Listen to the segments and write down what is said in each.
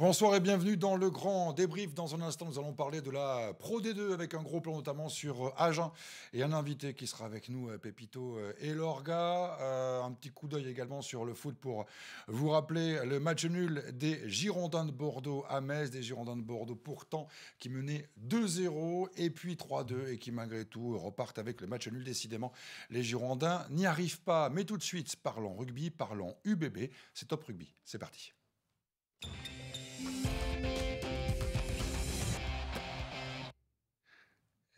Bonsoir et bienvenue dans le grand débrief. Dans un instant, nous allons parler de la Pro D2 avec un gros plan notamment sur euh, Agen et un invité qui sera avec nous, euh, Pépito euh, et Lorga. un petit coup d'œil également sur le foot pour vous rappeler le match nul des Girondins de Bordeaux à Metz, des Girondins de Bordeaux pourtant qui menait 2-0 et puis 3-2 et qui malgré tout repartent avec le match nul décidément. Les Girondins n'y arrivent pas. Mais tout de suite, parlons rugby, parlons UBB. C'est top rugby. C'est parti.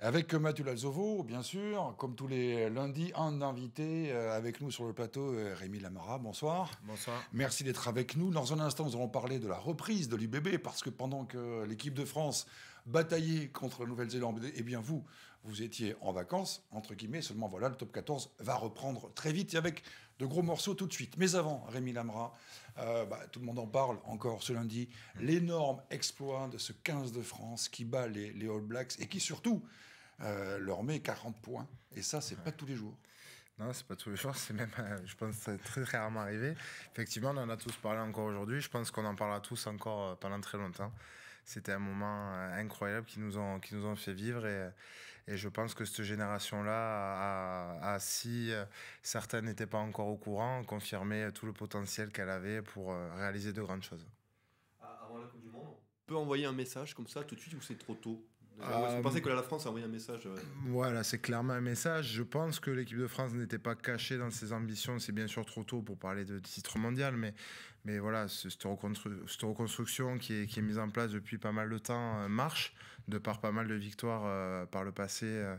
Avec Mathieu Lalzovo, bien sûr, comme tous les lundis, un invité euh, avec nous sur le plateau, euh, Rémi Lamara. Bonsoir. Bonsoir. Merci d'être avec nous. Dans un instant, nous allons parler de la reprise de l'IBB, parce que pendant que l'équipe de France bataillait contre la Nouvelle-Zélande, eh bien vous, vous étiez en vacances, entre guillemets, seulement voilà, le top 14 va reprendre très vite et avec de gros morceaux tout de suite. Mais avant, Rémi Lamara, euh, bah, tout le monde en parle encore ce lundi, mm. l'énorme exploit de ce 15 de France qui bat les, les All Blacks et qui surtout euh, leur met 40 points. Et ça, c'est n'est pas tous les jours. Non, c'est pas tous les jours, c'est même, euh, je pense, très, très rarement arrivé. Effectivement, on en a tous parlé encore aujourd'hui. Je pense qu'on en parlera tous encore euh, pendant très longtemps. C'était un moment incroyable qui nous ont, qui nous ont fait vivre et, et je pense que cette génération-là a, si certains n'étaient pas encore au courant, confirmé tout le potentiel qu'elle avait pour réaliser de grandes choses. Avant la Coupe du Monde, on peut envoyer un message comme ça tout de suite ou c'est trop tôt vous euh, pensez que la France a envoyé un message Voilà, c'est clairement un message. Je pense que l'équipe de France n'était pas cachée dans ses ambitions. C'est bien sûr trop tôt pour parler de titre mondial, mais, mais voilà, cette, reconstruction qui est, mise en place depuis pas mal de temps euh, marche de par pas mal de victoires euh, par le passé, euh,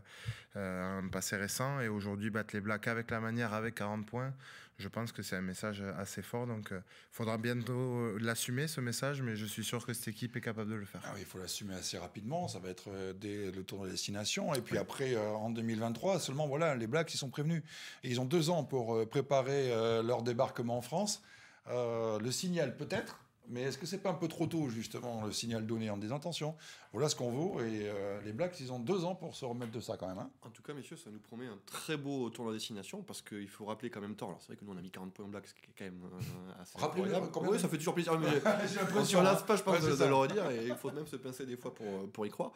euh, un passé récent. Et aujourd'hui, battre les Blacks avec la manière, avec 40 points, je pense que c'est un message assez fort. Donc, il faudra bientôt l'assumer, ce message, mais je suis sûr que cette équipe est capable de le faire. Ah il faut l'assumer assez rapidement. Ça va être dès le tour de destination. Et puis après, en 2023, seulement, voilà, les Blacks, ils sont prévenus. Et ils ont deux ans pour préparer leur débarquement en France. le signal peut-être, mais est-ce que c'est pas un peu trop tôt, justement, le signal donné en désintention voilà ce qu'on vaut, et euh, les Blacks, ils ont deux ans pour se remettre de ça quand même. Hein. en tout cas, messieurs, ça nous promet un très beau tour de destination, parce qu'il faut rappeler qu'en même temps, alors c'est vrai que nous on a mis 40 points en Blacks, qui est quand même euh, assez. rappelez quand même. Oui, ça fait toujours plaisir. J'ai l'impression. Hein. je pense, ouais, de, le redire, et il faut même se pincer des fois pour, euh, pour y croire.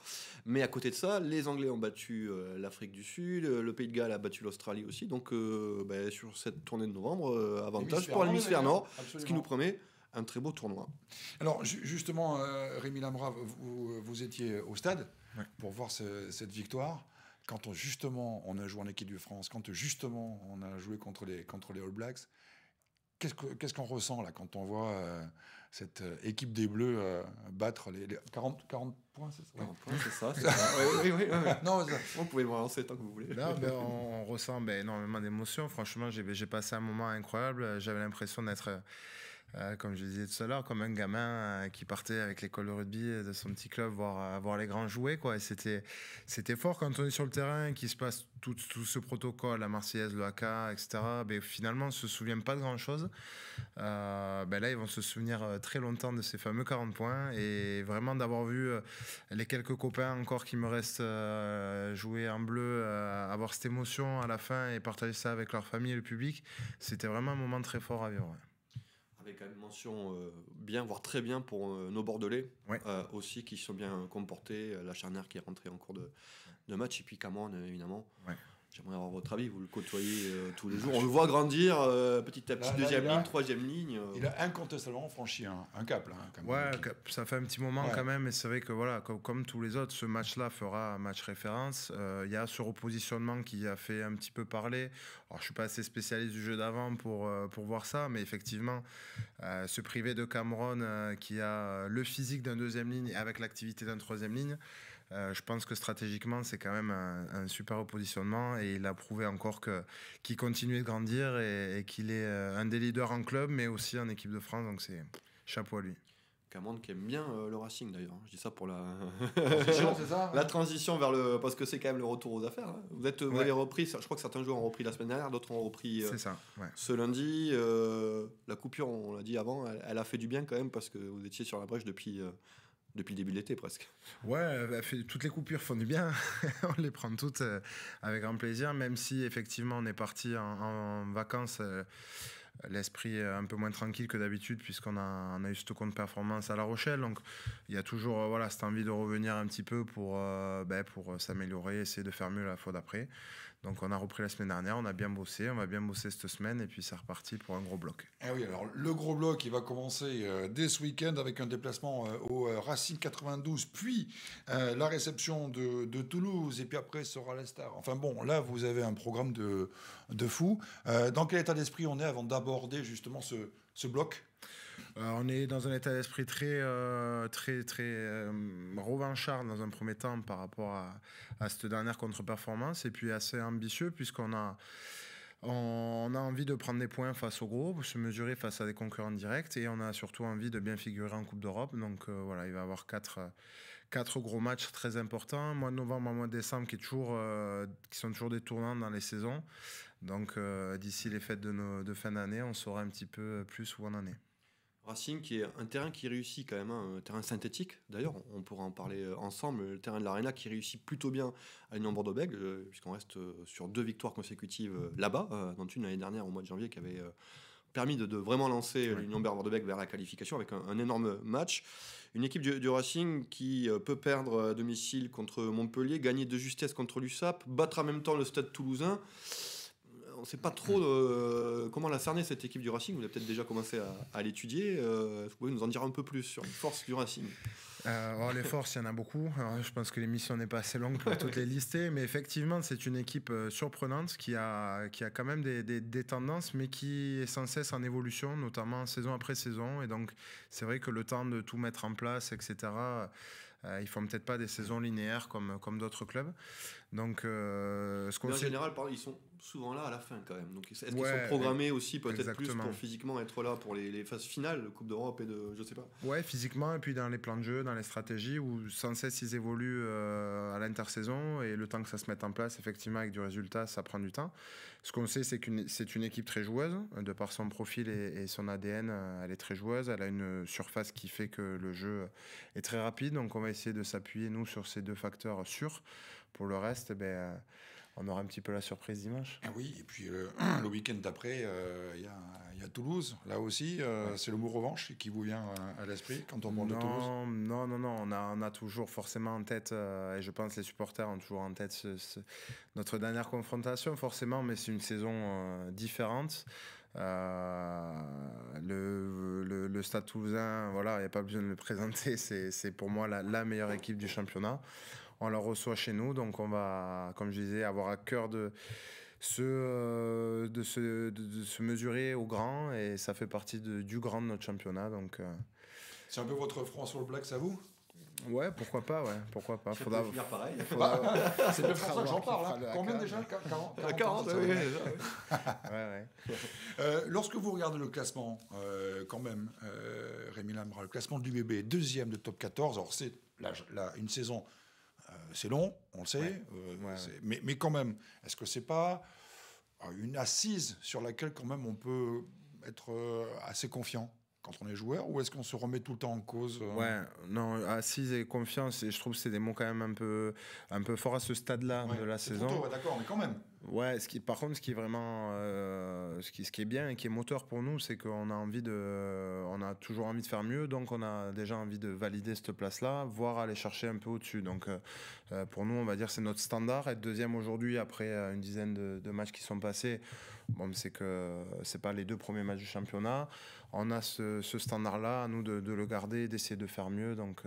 Mais à côté de ça, les Anglais ont battu l'Afrique du Sud, le Pays de Galles a battu l'Australie aussi, donc ben, sur cette tournée de novembre, avantage pour l'hémisphère nord, ce qui nous promet un très beau tournoi. Alors justement, euh, Rémi Lamra, vous, vous, étiez au stade pour voir cette victoire quand on, justement on a joué en équipe de France, quand justement on a joué contre les, contre les All Blacks, qu'est-ce qu'on ressent là quand on voit euh, cette euh, équipe des Bleus battre les, 40, 40 points, ça oui, oui, oui, pouvez tant que vous voulez. on, ressent ben, énormément d'émotions. Franchement, j'ai passé un moment incroyable. J'avais l'impression d'être euh, comme je disais tout à l'heure, comme un gamin euh, qui partait avec l'école de rugby euh, de son petit club voir, avoir les grands jouer. Quoi. Et c'était, c'était fort quand on est sur le terrain, qu'il se passe tout, tout ce protocole, la Marseillaise, le AK, etc. Mais finalement, on ne se souvient pas de grand-chose. ben là, ils vont se souvenir très longtemps de ces fameux 40 points. Et vraiment d'avoir vu les quelques copains encore qui me restent jouer en bleu, avoir cette émotion à la fin et partager ça avec leur famille et le public, c'était vraiment un moment très fort à vivre avec une mention euh, bien, voire très bien pour euh, nos Bordelais euh, aussi qui sont bien comportés. La charnière qui est rentrée en cours de, match, et puis Camon évidemment. J'aimerais avoir votre avis, vous le côtoyez euh, tous les jours. On le voit grandir euh, petit à petit, deuxième ligne, troisième ligne. Euh. Il a incontestablement franchi un, cap. Là, hein, Ouais, ça fait un petit moment quand même, et c'est vrai que voilà, comme, tous les autres, ce match-là fera un match référence. Il y a ce repositionnement qui a fait un petit peu parler. Alors, je suis pas assez spécialiste du jeu d'avant pour, pour voir ça, mais effectivement, se priver de Cameron qui a le physique d'un deuxième ligne et avec l'activité d'un troisième ligne. Euh, je pense que stratégiquement, c'est quand même un, super positionnement et il a prouvé encore que qu'il continue de grandir et, qu'il est euh, un des leaders en club, mais aussi en équipe de France. Donc c'est chapeau à lui. Cameron qui aime bien euh, le Racing d'ailleurs. Hein. Je dis ça pour la transition, la transition vers le parce que c'est quand même le retour aux affaires. Hein. Vous êtes avez repris. Je crois que certains joueurs ont repris la semaine dernière, d'autres ont repris. C'est ça, Ce lundi, la coupure, on l'a dit avant, elle, a fait du bien quand même parce que vous étiez sur la brèche depuis depuis le début de l'été presque. Ouais, bah, toutes les coupures font du bien. on les prend toutes euh, avec grand plaisir, même si effectivement on est parti en, vacances, euh, l'esprit l'esprit un peu moins tranquille que d'habitude, puisqu'on a, eu ce compte performance à La Rochelle. Donc il y a toujours euh, voilà, cette envie de revenir un petit peu pour, ben, pour s'améliorer, essayer de faire mieux la fois d'après. Donc on a repris la semaine dernière, on a bien bossé, on va bien bossé cette semaine et puis ça reparti pour un gros bloc. Ah oui, alors le gros bloc, il va commencer euh, dès ce week-end avec un déplacement euh, au euh, Racine 92, puis la réception de, Toulouse et puis après sera la Enfin bon, là vous avez un programme de, de fou. dans quel état d'esprit on est avant d'aborder justement ce, ce bloc euh, on est dans un état d'esprit très, euh, très, très euh, revanchard dans un premier temps par rapport à, cette dernière contre-performance et puis assez ambitieux puisqu'on a on a envie de prendre des points face au groupe, se mesurer face à des concurrents directs et on a surtout envie de bien figurer en Coupe d'Europe. Donc voilà, il va y avoir quatre, quatre gros matchs très importants. Mois de novembre, mois de décembre qui, est toujours, qui sont toujours des tournants dans les saisons. Donc d'ici les fêtes de, de fin d'année, on saura un petit peu plus où on en est. Racing qui est un terrain qui réussit quand même, hein, un terrain synthétique. D'ailleurs, on pourra en parler euh, ensemble. Le terrain de l'Arena qui réussit plutôt bien à l'Union Bordeaux-Bègles, puisqu'on reste euh, sur deux victoires consécutives euh, là-bas, dont une l'année dernière au mois de janvier qui avait permis de, vraiment lancer l'Union Bordeaux-Bègles vers la qualification avec un, énorme match. Une équipe du, du, Racing qui peut perdre à domicile contre Montpellier, gagner de justesse contre l'USAP, battre en même temps le Stade Toulousain on ne sait pas trop euh, comment la cerner cette équipe du Racing. Vous avez peut-être déjà commencé à, l'étudier. Euh, vous pouvez nous en dire un peu plus sur les forces du Racing euh, oh, Les forces, il y en a beaucoup. je pense que l'émission n'est pas assez longue pour toutes les lister, mais effectivement, c'est une équipe surprenante qui a, qui a quand même des, tendances, mais qui est sans cesse en évolution, notamment saison après saison. Et donc, c'est vrai que le temps de tout mettre en place, etc., ils ils font peut-être pas des saisons linéaires comme, comme d'autres clubs. Donc, euh, ce qu'on en général, ils sont souvent là à la fin quand même. Donc, est-ce qu'ils sont programmés aussi peut-être plus pour physiquement être là pour les, phases finales, Coupe d'Europe et de, je sais pas. Ouais, physiquement et puis dans les plans de jeu, dans les stratégies où sans cesse ils évoluent euh, à l'intersaison et le temps que ça se mette en place, effectivement, avec du résultat, ça prend du temps. Ce qu'on sait, c'est qu'une c'est une équipe très joueuse de par son profil et, et, son ADN, euh, elle est très joueuse. Elle a une surface qui fait que le jeu est très rapide. Donc, on va essayer de s'appuyer nous sur ces deux facteurs sûrs pour le reste, ben, euh, on aura un petit peu la surprise dimanche. Ah oui, et puis euh, le week-end d'après, il euh, y, a Toulouse. Là aussi, c'est le mot revanche qui vous vient à, l'esprit quand on parle de Toulouse Non, non, non. On a, on a toujours forcément en tête, et je pense les supporters ont toujours en tête notre dernière confrontation, forcément, mais c'est une saison différente. le, Stade toulousain, voilà, il n'y a pas besoin de le présenter, c'est pour moi la, la, meilleure équipe du championnat on la reçoit chez nous. Donc on va, comme je disais, avoir à cœur de se, euh, de se, se mesurer au grand et ça fait partie du grand de notre championnat. Donc, euh, C'est un peu votre le Black, ça vous Ouais, pourquoi pas, ouais, pourquoi pas. Faudra finir pareil. Bah, c'est bien pour ça que j'en parle. Hein. Combien déjà 40, 40, euh, ouais, ouais. lorsque vous regardez le classement, quand même, euh, Rémi Lambra, le classement du bébé, deuxième de top 14, alors c'est une saison euh, c'est long, on le sait, euh, mais, mais, quand même, est-ce que c'est pas euh, une assise sur laquelle quand même on peut être assez confiant quand on est joueur ou est-ce qu'on se remet tout le temps en cause Ouais, non, assise et confiance, et je trouve que c'est des mots quand même un peu, un peu forts à ce stade-là de la saison. d'accord, mais quand même. Ouais, ce qui, par contre, ce qui est vraiment euh, ce, qui, est bien et qui est moteur pour nous, c'est qu'on a envie de, on a toujours envie de faire mieux, donc on a déjà envie de valider cette place-là, voire aller chercher un peu au-dessus. Donc euh, euh, pour nous, on va dire c'est notre standard. Être deuxième aujourd'hui après une dizaine de, matchs qui sont passés, bon, c'est que c'est pas les deux premiers matchs du championnat. On a ce, standard-là, à nous de, le garder, d'essayer de faire mieux. Donc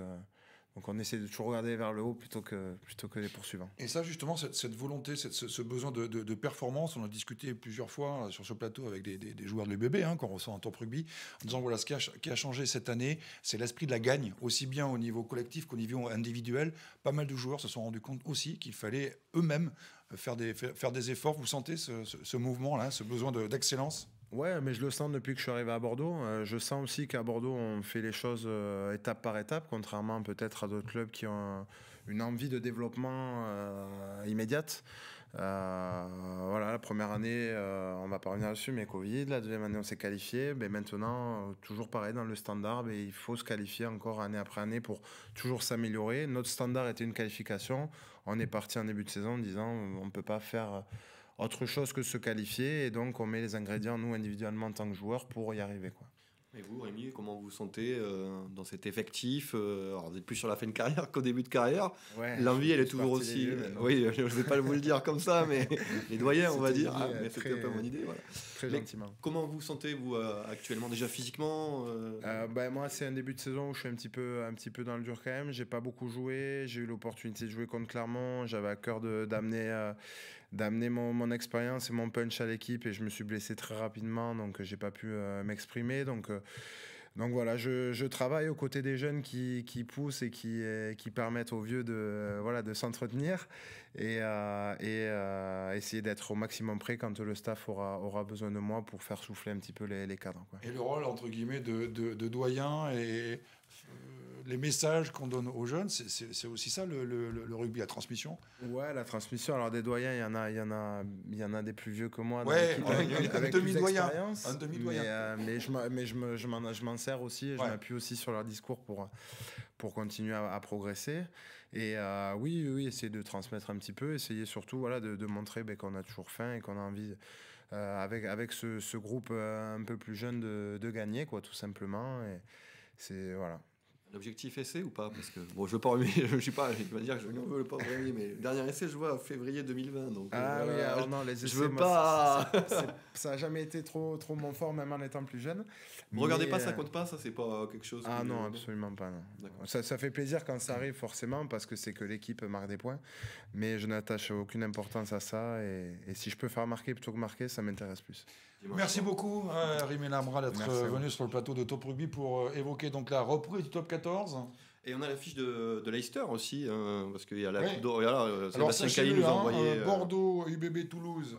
donc on essaie de toujours regarder vers le haut plutôt que, plutôt que les poursuivants. Et ça, justement, cette, volonté, ce, besoin de, performance, on a discuté plusieurs fois hein, sur ce plateau avec des, joueurs de l'UBB, hein, qu'on ressent en top rugby, en disant voilà, ce qui a, changé cette année, c'est l'esprit de la gagne, aussi bien au niveau collectif qu'au niveau individuel. Pas mal de joueurs se sont rendus compte aussi qu'il fallait eux-mêmes faire des, faire des efforts. Vous sentez ce, mouvement-là, ce besoin d'excellence Ouais, mais je le sens depuis que je suis arrivé à Bordeaux. Euh, je sens aussi qu'à Bordeaux, on fait les choses euh, étape par étape, contrairement peut-être à d'autres clubs qui ont une envie de développement euh, immédiate. voilà, la première année, on va pas revenir dessus, mais Covid. La deuxième année, on s'est qualifié. Mais ben, maintenant, toujours pareil dans le standard, mais ben, il faut se qualifier encore année après année pour toujours s'améliorer. Notre standard était une qualification. On est parti en début de saison en disant on ne peut pas faire autre chose que se qualifier. Et donc, on met les ingrédients, nous, individuellement, en tant que joueurs, pour y arriver. Quoi. Et vous, Rémi, comment vous vous sentez euh, dans cet effectif euh, vous êtes plus sur la fin de carrière qu'au début de carrière. L'envie, elle est toujours aussi. oui, je ne vais pas vous le dire comme ça, mais les doyens, on va dire. Hein, c'était un peu mon idée. Voilà. Très Comment vous sentez, vous, euh, actuellement, déjà physiquement bah, Moi, c'est un début de saison où je suis un petit peu, un petit peu dans le dur quand même. J'ai pas beaucoup joué. J'ai eu l'opportunité de jouer contre Clermont. J'avais à cœur d'amener d'amener mon, mon expérience et mon punch à l'équipe et je me suis blessé très rapidement donc euh, j'ai pas pu euh, m'exprimer donc euh, donc voilà je, je, travaille aux côtés des jeunes qui, qui poussent et qui, qui permettent aux vieux de voilà de s'entretenir et, et essayer d'être au maximum prêt quand le staff aura, aura besoin de moi pour faire souffler un petit peu les, les cadres quoi. et le rôle entre guillemets de, de, de doyen et les messages qu'on donne aux jeunes, c'est aussi ça le, rugby, à transmission Ouais, la transmission. Alors des doyens, il y en a, il y en a, il y en a des plus vieux que moi. Ouais, avec, un demi doyen. Mais, euh, je, m'en sers aussi et je m'appuie aussi sur leur discours pour pour continuer à, progresser. Et euh, oui, oui, essayer de transmettre un petit peu, essayer surtout voilà de, montrer ben, qu'on a toujours faim et qu'on a envie. Euh, avec, avec ce, groupe un peu plus jeune de, de gagner, quoi, tout simplement. Et c'est voilà. L'objectif essai ou pas Parce que bon, je veux pas je suis pas, je vais dire que je ne veux pas remuer, mais le dernier essai, je vois février 2020. Donc, euh, ah oui, les essais, je veux pas. ça n'a jamais été trop, trop mon fort, même en étant plus jeune. Mais Regardez pas, ça euh, compte pas, ça c'est pas quelque chose. Ah non, absolument pas. Non. Ça, fait plaisir quand ça arrive forcément parce que c'est que l'équipe marque des points, mais je n'attache aucune importance à ça et si je peux faire marquer plutôt que marquer, ça m'intéresse plus. Merci beaucoup, euh, Rimé Lamra d'être venu sur le plateau de Top Rugby pour euh, évoquer donc la reprise du Top 14. Et on a l'affiche de, de Leicester aussi, hein, parce qu'il y a la Bordeaux, UBB, euh, hein, Toulouse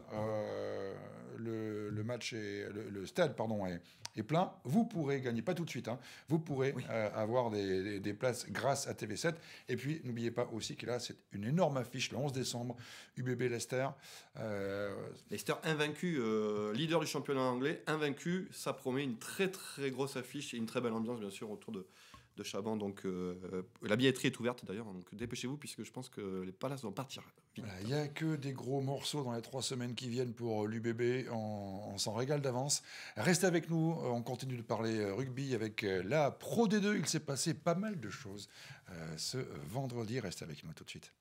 le, match est, le, stade pardon est, est, plein, vous pourrez gagner, pas tout de suite, hein, vous pourrez euh, avoir des, places grâce à TV7. Et puis n'oubliez pas aussi que là c'est une énorme affiche le 11 décembre, UBB Leicester. Lester euh, Leicester invaincu, euh, leader du championnat anglais, invaincu, ça promet une très très grosse affiche et une très belle ambiance bien sûr autour de, de Chaban. Donc, euh, euh, la billetterie est ouverte d'ailleurs, donc dépêchez-vous puisque je pense que les palaces vont partir Il n'y bah, a que des gros morceaux dans les trois semaines qui viennent pour euh, l'UBB, on, s'en régale d'avance. Restez avec nous, on continue de parler rugby avec la Pro D2. Il s'est passé pas mal de choses ce vendredi, restez avec nous tout de suite.